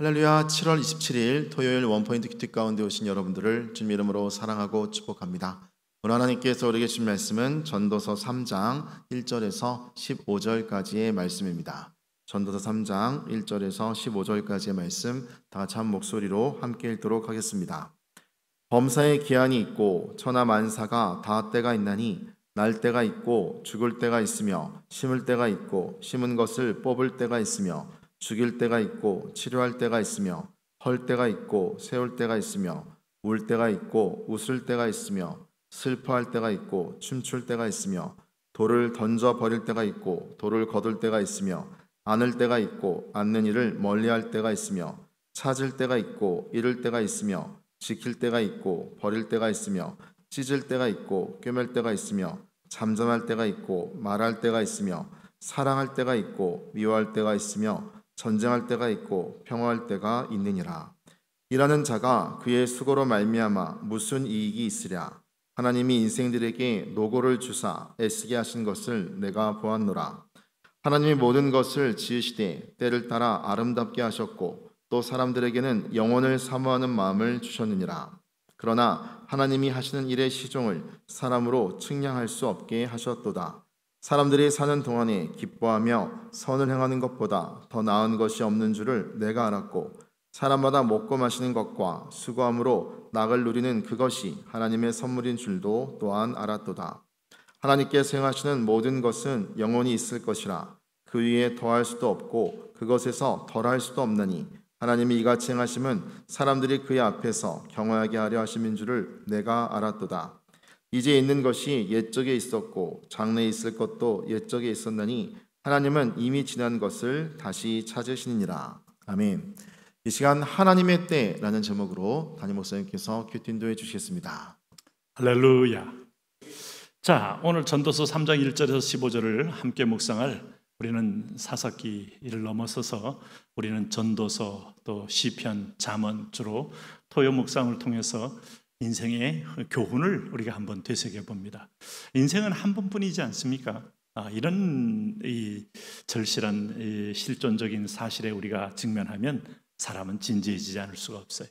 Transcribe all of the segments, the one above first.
할렐루야 7월 27일 토요일 원포인트 큐티 가운데 오신 여러분들을 주님 이름으로 사랑하고 축복합니다. 오늘 하나님께서 우리에게 주신 말씀은 전도서 3장 1절에서 15절까지의 말씀입니다. 전도서 3장 1절에서 15절까지의 말씀 다 같이 한 목소리로 함께 읽도록 하겠습니다. 범사의 기한이 있고 천하 만사가 다 때가 있나니 날 때가 있고 죽을 때가 있으며 심을 때가 있고 심은 것을 뽑을 때가 있으며 죽일 때가 있고 치료할 때가 있으며 헐 때가 있고 세울 때가 있으며 울 때가 있고 웃을 때가 있으며 슬퍼할 때가 있고 춤출 때가 있으며 돌을 던져 버릴 때가 있고 돌을 거둘 때가 있으며 안을 때가 있고 안는 일을 멀리할 때가 있으며 찾을 때가 있고 잃을 때가 있으며 지킬 때가 있고 버릴 때가 있으며 찢을 때가 있고 꿰맬 때가 있으며 잠잠할 때가 있고 말할 때가 있으며 사랑할 때가 있고 미워할 때가 있으며 전쟁할 때가 있고 평화할 때가 있느니라. 일하는 자가 그의 수고로 말미암아 무슨 이익이 있으랴. 하나님이 인생들에게 노고를 주사 애쓰게 하신 것을 내가 보았노라. 하나님이 모든 것을 지으시되 때를 따라 아름답게 하셨고 또 사람들에게는 영혼을 사모하는 마음을 주셨느니라. 그러나 하나님이 하시는 일의 시종을 사람으로 측량할 수 없게 하셨도다. 사람들이 사는 동안에 기뻐하며 선을 행하는 것보다 더 나은 것이 없는 줄을 내가 알았고 사람마다 먹고 마시는 것과 수고함으로 낙을 누리는 그것이 하나님의 선물인 줄도 또한 알았도다. 하나님께서 하시는 모든 것은 영원히 있을 것이라 그 위에 더할 수도 없고 그것에서 덜할 수도 없나니 하나님이 이같이 행하심은 사람들이 그의 앞에서 경외하게 하려 하심인 줄을 내가 알았도다. 이제 있는 것이 옛적에 있었고 장래에 있을 것도 옛적에 있었느니 하나님은 이미 지난 것을 다시 찾으시니라. 아멘. 이 시간 하나님의 때라는 제목으로 담임 목사님께서 큐틴도해 주시겠습니다. 할렐루야. 자, 오늘 전도서 3장 1절에서 15절을 함께 묵상할 우리는 사사기를 넘어서서 우리는 전도서 또 시편 잠언 주로 토요 묵상을 통해서 인생의 교훈을 우리가 한번 되새겨 봅니다. 인생은 한 번뿐이지 않습니까? 아, 이런 이 절실한 이 실존적인 사실에 우리가 직면하면 사람은 진지해지지 않을 수가 없어요.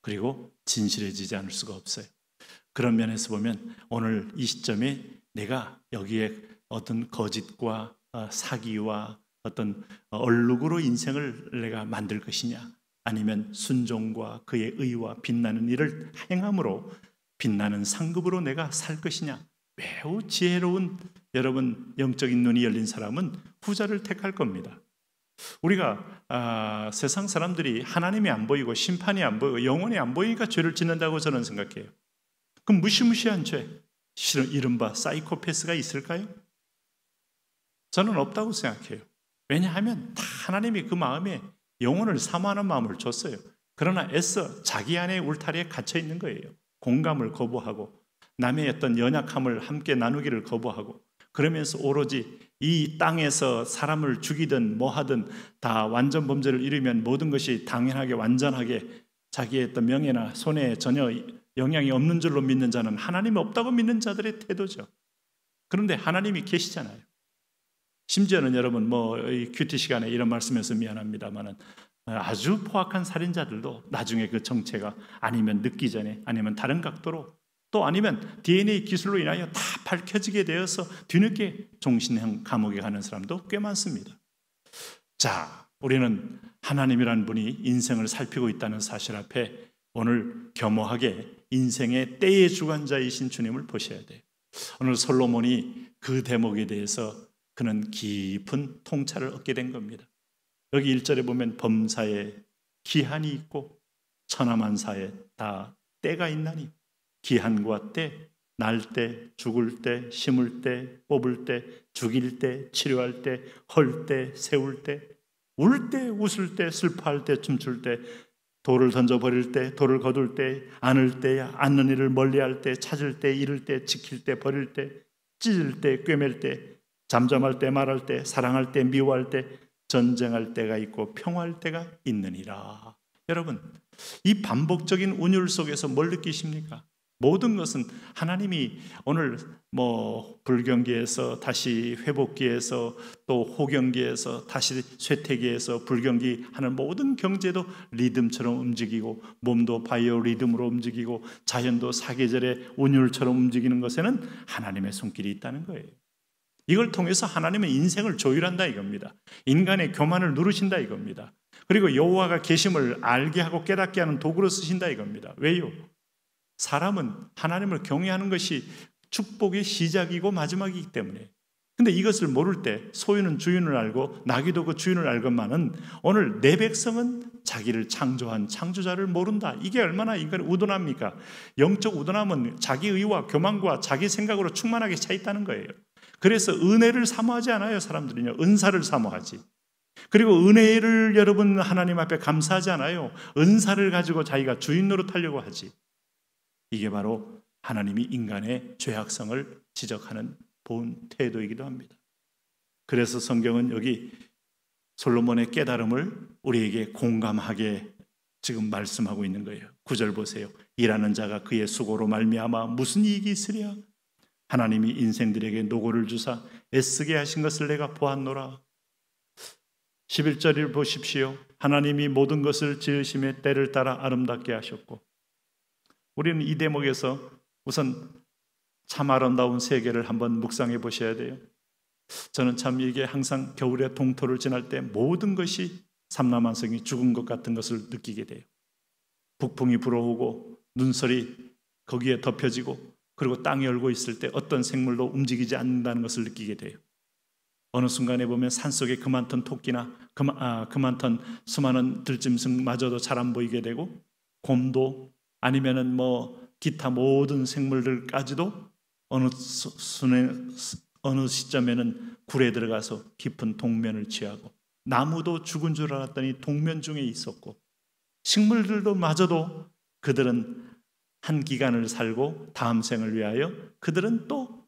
그리고 진실해지지 않을 수가 없어요. 그런 면에서 보면 오늘 이 시점에 내가 여기에 어떤 거짓과 아, 사기와 어떤 어, 얼룩으로 인생을 내가 만들 것이냐 아니면 순종과 그의 의와 빛나는 일을 행함으로 빛나는 상급으로 내가 살 것이냐? 매우 지혜로운 여러분 영적인 눈이 열린 사람은 후자를 택할 겁니다. 우리가 아, 세상 사람들이 하나님이 안 보이고 심판이 안 보이고 영혼이 안 보이니까 죄를 짓는다고 저는 생각해요. 그럼 무시무시한 죄, 이른바 사이코패스가 있을까요? 저는 없다고 생각해요. 왜냐하면 다 하나님이 그 마음에 영혼을 사모하는 마음을 줬어요. 그러나 애써 자기 안의 울타리에 갇혀 있는 거예요. 공감을 거부하고 남의 어떤 연약함을 함께 나누기를 거부하고 그러면서 오로지 이 땅에서 사람을 죽이든 뭐 하든 다 완전 범죄를 이루면 모든 것이 당연하게 완전하게 자기의 어떤 명예나 손에 전혀 영향이 없는 줄로 믿는 자는 하나님이 없다고 믿는 자들의 태도죠. 그런데 하나님이 계시잖아요. 심지어는 여러분 뭐이 큐티 시간에 이런 말씀해서 미안합니다만은 아주 포악한 살인자들도 나중에 그 정체가 아니면 늦기 전에 아니면 다른 각도로 또 아니면 DNA 기술로 인하여 다 밝혀지게 되어서 뒤늦게 종신형 감옥에 가는 사람도 꽤 많습니다. 자, 우리는 하나님이란 분이 인생을 살피고 있다는 사실 앞에 오늘 겸허하게 인생의 때의 주관자이신 주님을 보셔야 돼요. 오늘 솔로몬이 그 대목에 대해서 그는 깊은 통찰을 얻게 된 겁니다. 여기 1절에 보면 범사에 기한이 있고 천하만사에 다 때가 있나니 기한과 때, 날 때, 죽을 때, 심을 때, 뽑을 때, 죽일 때, 치료할 때, 헐 때, 세울 때, 울 때, 웃을 때, 슬퍼할 때, 춤출 때, 돌을 던져 버릴 때, 돌을 거둘 때, 안을 때, 안는 이를 멀리할 때, 찾을 때, 잃을 때, 지킬 때, 버릴 때, 찢을 때, 꿰맬 때, 잠잠할 때 말할 때 사랑할 때 미워할 때 전쟁할 때가 있고 평화할 때가 있느니라. 여러분, 이 반복적인 운율 속에서 뭘 느끼십니까? 모든 것은 하나님이 오늘 뭐 불경기에서 다시 회복기에서 또 호경기에서 다시 쇠퇴기에서 불경기 하는 모든 경제도 리듬처럼 움직이고 몸도 바이오 리듬으로 움직이고 자연도 사계절의 운율처럼 움직이는 것에는 하나님의 손길이 있다는 거예요. 이걸 통해서 하나님의 인생을 조율한다 이겁니다. 인간의 교만을 누르신다 이겁니다. 그리고 여호와가 계심을 알게 하고 깨닫게 하는 도구로 쓰신다 이겁니다. 왜요? 사람은 하나님을 경외하는 것이 축복의 시작이고 마지막이기 때문에. 근데 이것을 모를 때 소유는 주인을 알고 나귀도 그 주인을 알것만은 오늘 내 백성은 자기를 창조한 창조자를 모른다. 이게 얼마나 인간의 우둔합니까? 영적 우둔함은 자기 의와 교만과 자기 생각으로 충만하게 차 있다는 거예요. 그래서 은혜를 사모하지 않아요, 사람들은요. 은사를 사모하지. 그리고 은혜를 여러분 하나님 앞에 감사하지 않아요. 은사를 가지고 자기가 주인 노릇하려고 하지. 이게 바로 하나님이 인간의 죄악성을 지적하는 본 태도이기도 합니다. 그래서 성경은 여기 솔로몬의 깨달음을 우리에게 공감하게 지금 말씀하고 있는 거예요. 구절 보세요. 일하는 자가 그의 수고로 말미암아 무슨 이익이 있으랴? 하나님이 인생들에게 노고를 주사 애쓰게 하신 것을 내가 보았노라. 11절을 보십시오. 하나님이 모든 것을 지으심의 때를 따라 아름답게 하셨고 우리는 이 대목에서 우선 참 아름다운 세계를 한번 묵상해 보셔야 돼요. 저는 참 이게 항상 겨울에 동토를 지날 때 모든 것이 삼라만성이 죽은 것 같은 것을 느끼게 돼요. 북풍이 불어오고 눈설이 거기에 덮여지고 그리고 땅이 열고 있을 때 어떤 생물도 움직이지 않는다는 것을 느끼게 돼요. 어느 순간에 보면 산속에 그만턴 토끼나 그만, 아, 그만턴 수많은 들짐승마저도 잘 안 보이게 되고 곰도 아니면은 뭐 기타 모든 생물들까지도 어느 순에 어느 시점에는 굴에 들어가서 깊은 동면을 취하고 나무도 죽은 줄 알았더니 동면 중에 있었고 식물들도 마저도 그들은 한 기간을 살고 다음 생을 위하여 그들은 또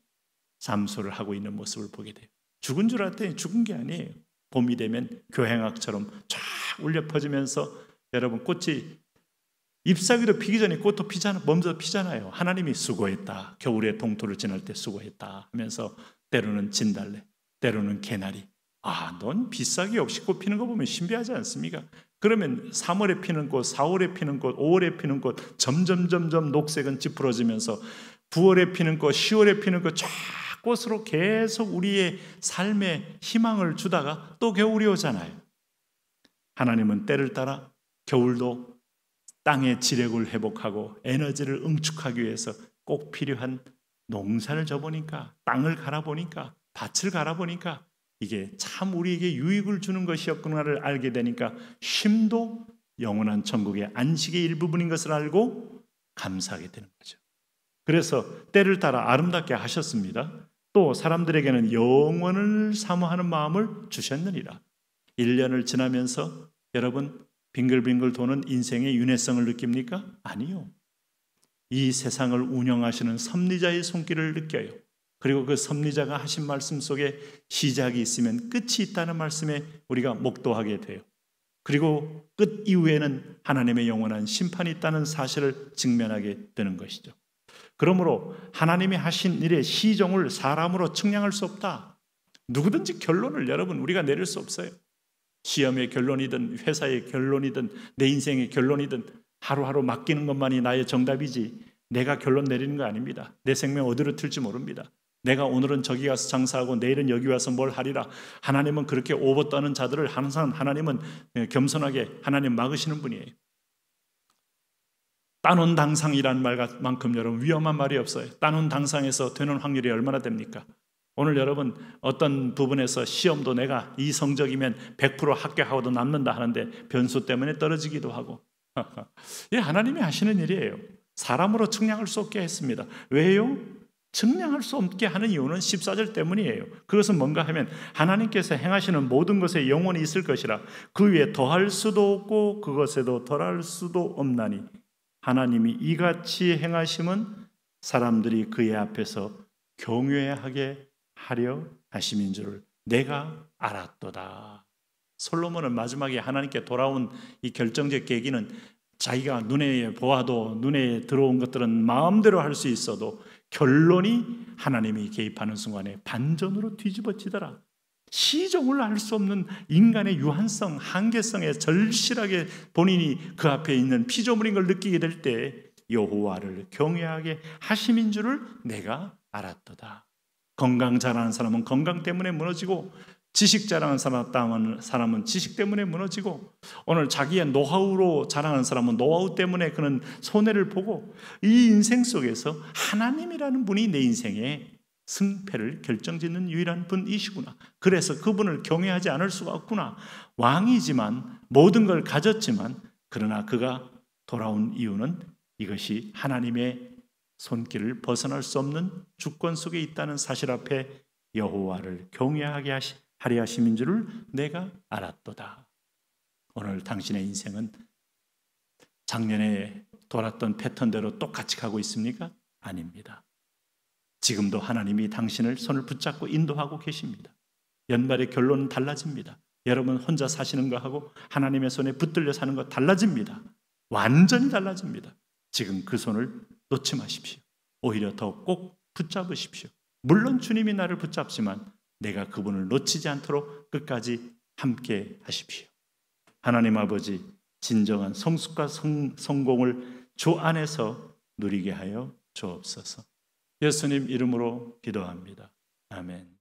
잠수를 하고 있는 모습을 보게 돼요. 죽은 줄 알았더니 죽은 게 아니에요. 봄이 되면 교향악처럼 쫙 울려 퍼지면서 여러분 꽃이 잎사귀도 피기 전에 꽃도 피잖아, 먼저 피잖아요. 하나님이 수고했다. 겨울에 동토를 지날 때 수고했다 하면서 때로는 진달래, 때로는 개나리. 아, 넌 비싸게 없이 꽃 피는 거 보면 신비하지 않습니까? 그러면 3월에 피는 꽃, 4월에 피는 꽃, 5월에 피는 꽃 점점 점점 녹색은 찌푸러지면서 9월에 피는 꽃, 10월에 피는 꽃쫙 꽃으로 계속 우리의 삶에 희망을 주다가 또 겨울이 오잖아요. 하나님은 때를 따라 겨울도 땅의 지력을 회복하고 에너지를 응축하기 위해서 꼭 필요한 농사를 져보니까, 땅을 갈아보니까, 밭을 갈아보니까, 이게 참 우리에게 유익을 주는 것이었구나를 알게 되니까 쉼도 영원한 천국의 안식의 일부분인 것을 알고 감사하게 되는 거죠. 그래서 때를 따라 아름답게 하셨습니다. 또 사람들에게는 영원을 사모하는 마음을 주셨느니라. 1년을 지나면서 여러분 빙글빙글 도는 인생의 윤회성을 느낍니까? 아니요. 이 세상을 운영하시는 섭리자의 손길을 느껴요. 그리고 그 섭리자가 하신 말씀 속에 시작이 있으면 끝이 있다는 말씀에 우리가 목도하게 돼요. 그리고 끝 이후에는 하나님의 영원한 심판이 있다는 사실을 직면하게 되는 것이죠. 그러므로 하나님이 하신 일의 시종을 사람으로 측량할 수 없다. 누구든지 결론을 여러분 우리가 내릴 수 없어요. 시험의 결론이든 회사의 결론이든 내 인생의 결론이든 하루하루 맡기는 것만이 나의 정답이지 내가 결론 내리는 거 아닙니다. 내 생명 어디로 틀지 모릅니다. 내가 오늘은 저기 가서 장사하고 내일은 여기 와서 뭘 하리라. 하나님은 그렇게 오버 떠는 자들을 항상 하나님은 예, 겸손하게 하나님 막으시는 분이에요. 따놓은 당상이란 말만큼 여러분 위험한 말이 없어요. 따놓은 당상에서 되는 확률이 얼마나 됩니까? 오늘 여러분 어떤 부분에서 시험도 내가 이 성적이면 100% 합격하고도 남는다 하는데 변수 때문에 떨어지기도 하고 이 하나님이 하시는 일이에요. 사람으로 측량할 수 없게 했습니다. 왜요? 증명할 수 없게 하는 이유는 14절 때문이에요. 그것은 뭔가 하면 하나님께서 행하시는 모든 것에 영원히 있을 것이라 그 위에 더할 수도 없고 그것에도 덜할 수도 없나니 하나님이 이같이 행하심은 사람들이 그의 앞에서 경외하게 하려 하심인 줄 내가 알았도다. 솔로몬은 마지막에 하나님께 돌아온 이 결정적 계기는 자기가 눈에 보아도 눈에 들어온 것들은 마음대로 할 수 있어도 결론이 하나님이 개입하는 순간에 반전으로 뒤집어지더라. 시종을 알 수 없는 인간의 유한성, 한계성에 절실하게 본인이 그 앞에 있는 피조물인 걸 느끼게 될 때 여호와를 경외하게 하심인 줄을 내가 알았도다. 건강 잘하는 사람은 건강 때문에 무너지고 지식 자랑한 사람은, 사람은 지식 때문에 무너지고 오늘 자기의 노하우로 자랑하는 사람은 노하우 때문에 그는 손해를 보고 이 인생 속에서 하나님이라는 분이 내 인생에 승패를 결정짓는 유일한 분이시구나. 그래서 그분을 경외하지 않을 수가 없구나. 왕이지만 모든 걸 가졌지만 그러나 그가 돌아온 이유는 이것이 하나님의 손길을 벗어날 수 없는 주권 속에 있다는 사실 앞에 여호와를 경외하게 하시 할애하심인 줄을 내가 알았도다. 오늘 당신의 인생은 작년에 돌았던 패턴대로 똑같이 가고 있습니까? 아닙니다. 지금도 하나님이 당신을 손을 붙잡고 인도하고 계십니다. 연말의 결론은 달라집니다. 여러분 혼자 사시는 거하고 하나님의 손에 붙들려 사는 거 달라집니다. 완전히 달라집니다. 지금 그 손을 놓지 마십시오. 오히려 더 꼭 붙잡으십시오. 물론 주님이 나를 붙잡지만 내가 그분을 놓치지 않도록 끝까지 함께 하십시오. 하나님 아버지 진정한 성숙과 성, 성공을 주 안에서 누리게 하여 주옵소서. 예수님 이름으로 기도합니다. 아멘.